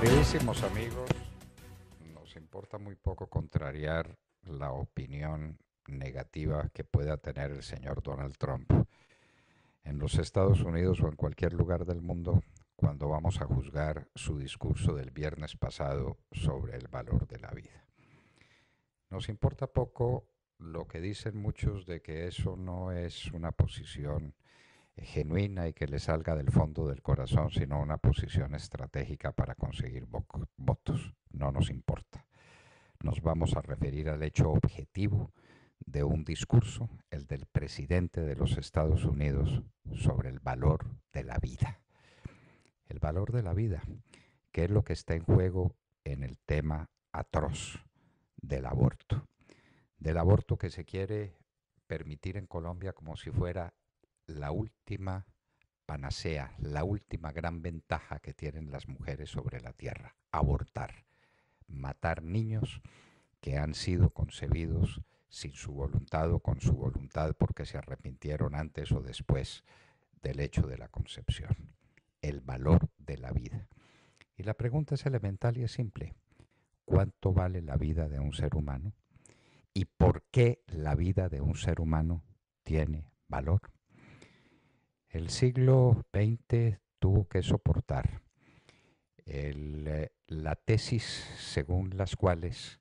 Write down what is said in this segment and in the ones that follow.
Queridísimos amigos, nos importa muy poco contrariar la opinión negativa que pueda tener el señor Donald Trump en los Estados Unidos o en cualquier lugar del mundo cuando vamos a juzgar su discurso del viernes pasado sobre el valor de la vida. Nos importa poco lo que dicen muchos de que eso no es una posición genuina y que le salga del fondo del corazón, sino una posición estratégica para conseguir votos. No nos importa. Nos vamos a referir al hecho objetivo de un discurso, el del presidente de los Estados Unidos, sobre el valor de la vida. El valor de la vida, que es lo que está en juego en el tema atroz del aborto. Del aborto que se quiere permitir en Colombia como si fuera la última panacea, la última gran ventaja que tienen las mujeres sobre la tierra, abortar, matar niños que han sido concebidos sin su voluntad o con su voluntad porque se arrepintieron antes o después del hecho de la concepción, el valor de la vida. Y la pregunta es elemental y es simple. ¿Cuánto vale la vida de un ser humano? ¿Y por qué la vida de un ser humano tiene valor? El siglo XX tuvo que soportar eh, la tesis según las cuales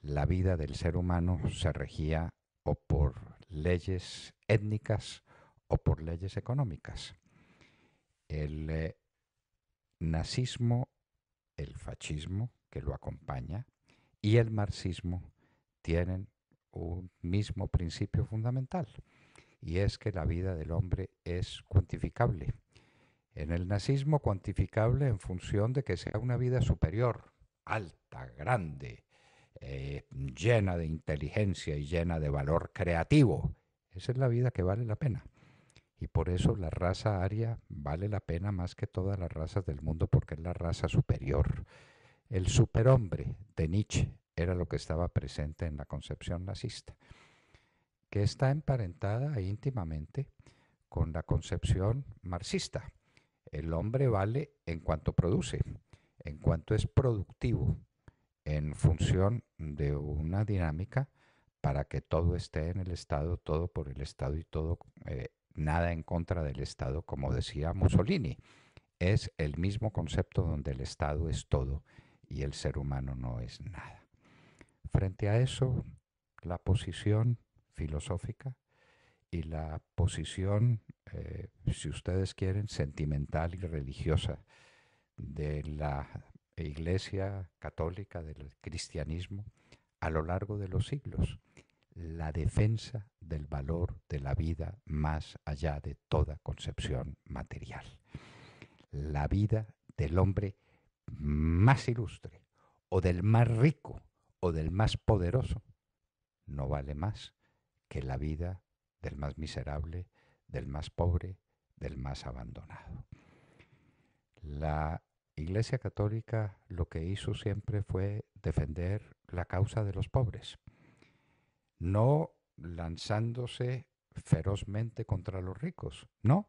la vida del ser humano se regía o por leyes étnicas o por leyes económicas. El eh, nazismo, el fascismo que lo acompaña y el marxismo tienen un mismo principio fundamental y es que la vida del hombre es cuantificable. En el nazismo cuantificable en función de que sea una vida superior, alta, grande, eh, llena de inteligencia y llena de valor creativo. Esa es la vida que vale la pena. Y por eso la raza aria vale la pena más que todas las razas del mundo porque es la raza superior. El superhombre de Nietzsche era lo que estaba presente en la concepción nazista que está emparentada e íntimamente con la concepción marxista. El hombre vale en cuanto produce, en cuanto es productivo, en función de una dinámica para que todo esté en el Estado, todo por el Estado y todo eh, nada en contra del Estado, como decía Mussolini. Es el mismo concepto donde el Estado es todo y el ser humano no es nada. Frente a eso, la posición filosófica y la posición, eh, si ustedes quieren, sentimental y religiosa de la Iglesia católica, del cristianismo, a lo largo de los siglos, la defensa del valor de la vida más allá de toda concepción material. La vida del hombre más ilustre o del más rico o del más poderoso no vale más que la vida del más miserable, del más pobre, del más abandonado. La Iglesia Católica lo que hizo siempre fue defender la causa de los pobres, no lanzándose ferozmente contra los ricos, no,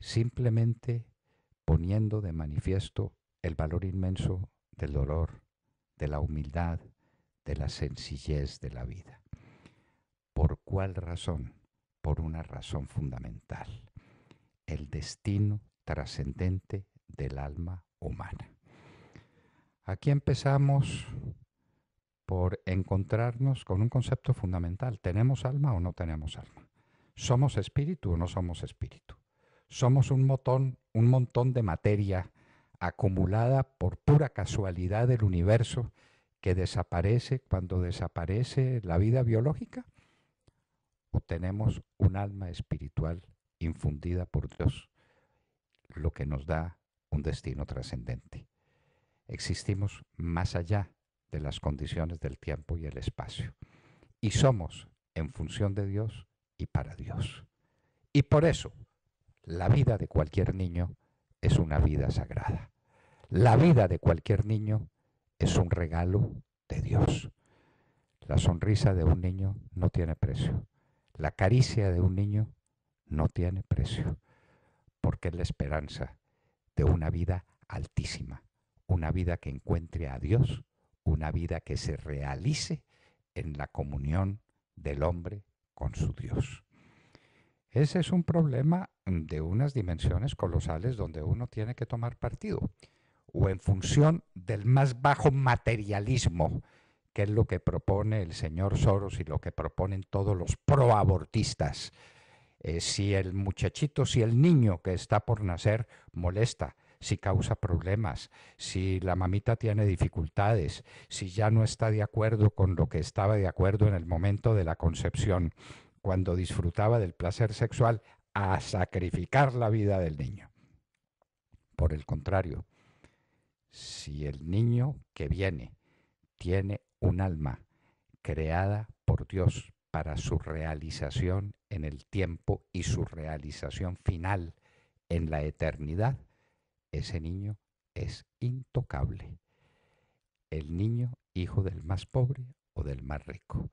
simplemente poniendo de manifiesto el valor inmenso del dolor, de la humildad, de la sencillez de la vida. ¿Por cuál razón? Por una razón fundamental, el destino trascendente del alma humana. Aquí empezamos por encontrarnos con un concepto fundamental. ¿Tenemos alma o no tenemos alma? ¿Somos espíritu o no somos espíritu? Somos un montón, un montón de materia acumulada por pura casualidad del universo que desaparece cuando desaparece la vida biológica? tenemos un alma espiritual infundida por Dios, lo que nos da un destino trascendente. Existimos más allá de las condiciones del tiempo y el espacio. Y somos en función de Dios y para Dios. Y por eso, la vida de cualquier niño es una vida sagrada. La vida de cualquier niño es un regalo de Dios. La sonrisa de un niño no tiene precio. La caricia de un niño no tiene precio, porque es la esperanza de una vida altísima, una vida que encuentre a Dios, una vida que se realice en la comunión del hombre con su Dios. Ese es un problema de unas dimensiones colosales donde uno tiene que tomar partido, o en función del más bajo materialismo, que es lo que propone el señor Soros y lo que proponen todos los proabortistas. Eh, si el muchachito, si el niño que está por nacer molesta, si causa problemas, si la mamita tiene dificultades, si ya no está de acuerdo con lo que estaba de acuerdo en el momento de la concepción, cuando disfrutaba del placer sexual, a sacrificar la vida del niño. Por el contrario, si el niño que viene tiene un alma creada por Dios para su realización en el tiempo y su realización final en la eternidad, ese niño es intocable. El niño hijo del más pobre o del más rico,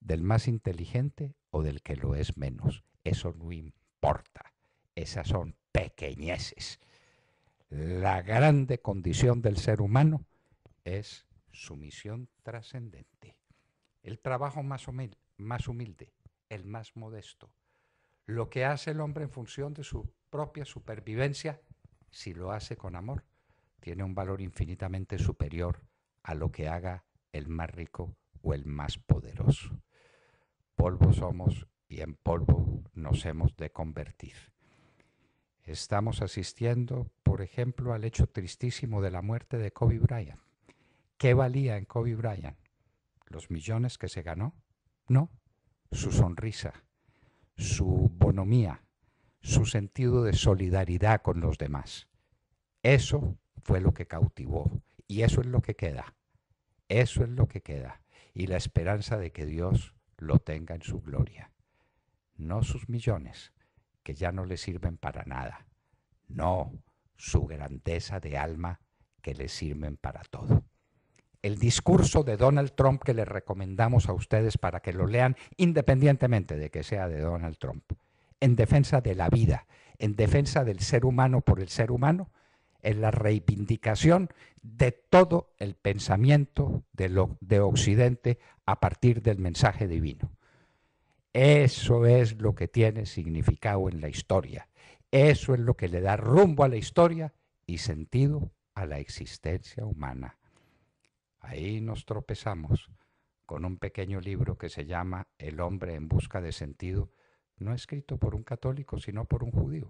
del más inteligente o del que lo es menos, eso no importa. Esas son pequeñeces. La grande condición del ser humano es su misión trascendente. El trabajo más humilde, más humilde, el más modesto. Lo que hace el hombre en función de su propia supervivencia, si lo hace con amor, tiene un valor infinitamente superior a lo que haga el más rico o el más poderoso. Polvo somos y en polvo nos hemos de convertir. Estamos asistiendo, por ejemplo, al hecho tristísimo de la muerte de Kobe Bryant ¿Qué valía en Kobe Bryant? ¿Los millones que se ganó? No, su sonrisa, su bonomía, su sentido de solidaridad con los demás. Eso fue lo que cautivó y eso es lo que queda. Eso es lo que queda. Y la esperanza de que Dios lo tenga en su gloria. No sus millones, que ya no le sirven para nada. No, su grandeza de alma que le sirven para todo el discurso de Donald Trump que les recomendamos a ustedes para que lo lean independientemente de que sea de Donald Trump, en defensa de la vida, en defensa del ser humano por el ser humano, en la reivindicación de todo el pensamiento de, lo, de Occidente a partir del mensaje divino. Eso es lo que tiene significado en la historia. Eso es lo que le da rumbo a la historia y sentido a la existencia humana. Ahí nos tropezamos con un pequeño libro que se llama El hombre en busca de sentido, no escrito por un católico, sino por un judío,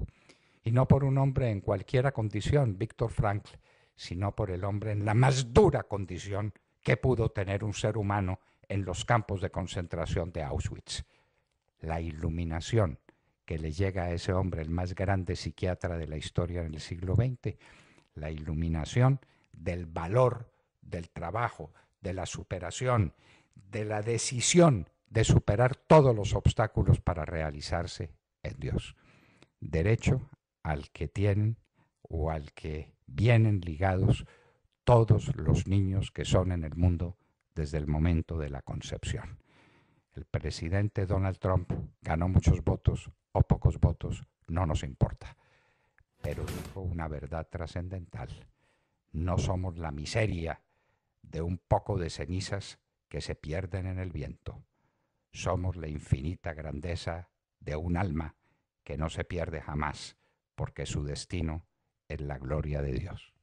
y no por un hombre en cualquiera condición, Víctor Frankl, sino por el hombre en la más dura condición que pudo tener un ser humano en los campos de concentración de Auschwitz. La iluminación que le llega a ese hombre, el más grande psiquiatra de la historia en el siglo XX, la iluminación del valor del trabajo, de la superación, de la decisión de superar todos los obstáculos para realizarse en Dios. Derecho al que tienen o al que vienen ligados todos los niños que son en el mundo desde el momento de la concepción. El presidente Donald Trump ganó muchos votos o pocos votos, no nos importa, pero dijo una verdad trascendental. No somos la miseria de un poco de cenizas que se pierden en el viento. Somos la infinita grandeza de un alma que no se pierde jamás, porque su destino es la gloria de Dios.